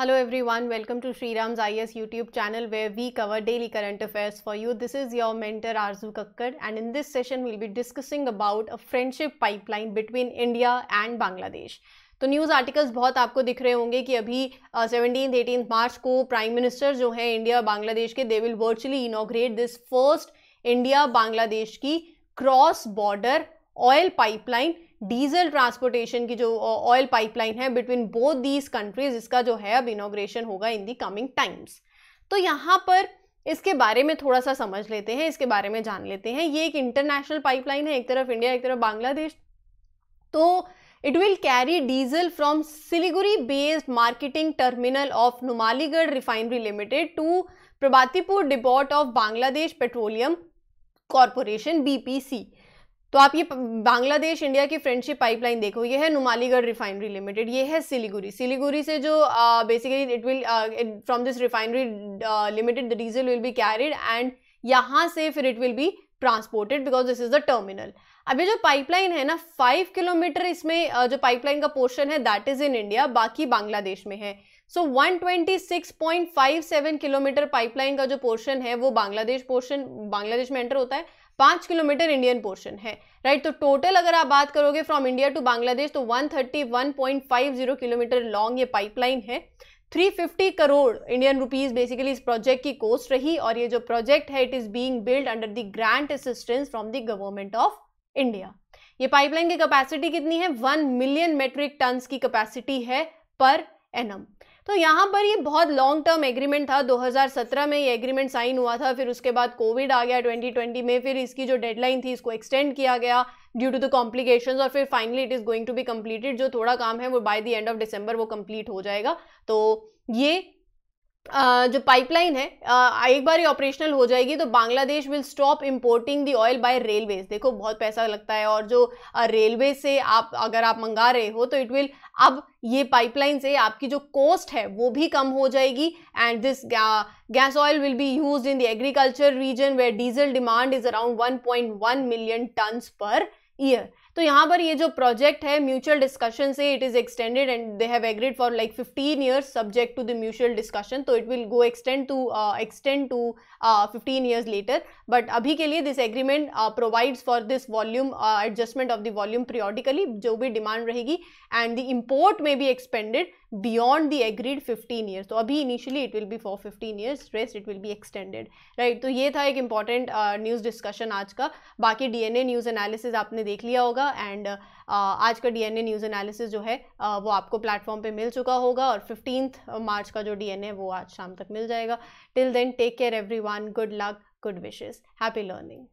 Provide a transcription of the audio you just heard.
hello everyone welcome to Shri Ram IAS YouTube channel where we cover daily current affairs for you this is your mentor Arzoo Kakkar and in this session will be discussing about a friendship pipeline between India and Bangladesh तो news articles बहुत आपको दिख रहे होंगे कि अभी seventeen eighteen मार्च को prime minister जो हैं इंडिया बांग्लादेश के they will virtually inaugurate this first India Bangladesh की cross border oil pipeline diesel transportation की जो ऑयल पाइपलाइन है बिटवीन बोथ दीज कंट्रीज इसका जो है अब इनोग्रेशन होगा इन दी कमिंग टाइम्स तो यहाँ पर इसके बारे में थोड़ा सा समझ लेते हैं इसके बारे में जान लेते हैं ये एक इंटरनेशनल पाइपलाइन है एक तरफ इंडिया एक तरफ बांग्लादेश तो it will carry diesel from Siliguri based marketing terminal of Numaligarh refinery limited to Prabhatipur depot of Bangladesh petroleum corporation BPC तो आप ये बांग्लादेश इंडिया की फ्रेंडशिप पाइपलाइन देखो ये है नुमालीगढ़ रिफाइनरी लिमिटेड ये है सिलीगुड़ी सिलीगुड़ी से जो basically it will from this refinery limited the diesel will be carried and यहाँ से फिर it will be transported because this is the terminal अब ये जो पाइपलाइन है ना फाइव किलोमीटर इसमें जो पाइपलाइन का पोर्शन है दैट इज इन इंडिया बाकी बांग्लादेश में है सो so, 126.57 किलोमीटर पाइपलाइन का जो पोर्शन है वो बांग्लादेश पोर्शन बांग्लादेश में एंटर होता है पाँच किलोमीटर इंडियन पोर्शन है राइट तो टोटल अगर आप बात करोगे फ्रॉम इंडिया टू बांग्लादेश तो 131.50 किलोमीटर लॉन्ग ये पाइपलाइन है 350 करोड़ इंडियन रुपीज बेसिकली इस प्रोजेक्ट की कोस्ट रही और ये जो प्रोजेक्ट है it is being build under the grant assistance from the government of India ये पाइपलाइन की कैपेसिटी कितनी है वन मिलियन मेट्रिक टन की कैपेसिटी है पर एनम तो यहाँ पर ये बहुत लॉन्ग टर्म एग्रीमेंट था 2017 में ये एग्रीमेंट साइन हुआ था फिर उसके बाद कोविड आ गया 2020 में फिर इसकी जो डेडलाइन थी इसको एक्सटेंड किया गया ड्यू टू द कॉम्प्लिकेशन और फिर finally it is going to be completed जो थोड़ा काम है वो by the end of December वो कम्प्लीट हो जाएगा तो ये जो पाइपलाइन है एक बार ये ऑपरेशनल हो जाएगी तो Bangladesh will stop importing the oil by railways देखो बहुत पैसा लगता है और जो रेलवे से आप अगर आप मंगा रहे हो तो इट विल अब ये पाइपलाइन से आपकी जो कॉस्ट है वो भी कम हो जाएगी and this gas oil will be use in the agriculture region where diesel demand is around one million ton per year तो यहाँ पर ये जो प्रोजेक्ट है म्यूचुअल डिस्कशन से it is extended and they have agreed for like fifteen years subject to the mutual discussion तो it will go extend to extend to fifteen years later but अभी के लिए this agreement provides for this volume adjustment of the volume periodically जो भी demand रहेगी and the import में भी expanded beyond the agreed fifteen year तो अभी initially it will be for fifteen years rest it will be extended right तो ये था एक इंपॉर्टेंट न्यूज़ डिस्कशन आज का बाकी D N A news analysis आपने देख लिया होगा एंड uh, आज का D N A news analysis जो है uh, वो आपको प्लेटफॉर्म पर मिल चुका होगा और फिफ्टीनथ मार्च का जो डी डीएनए है वो आज शाम तक मिल जाएगा till then take care everyone good luck good wishes happy learning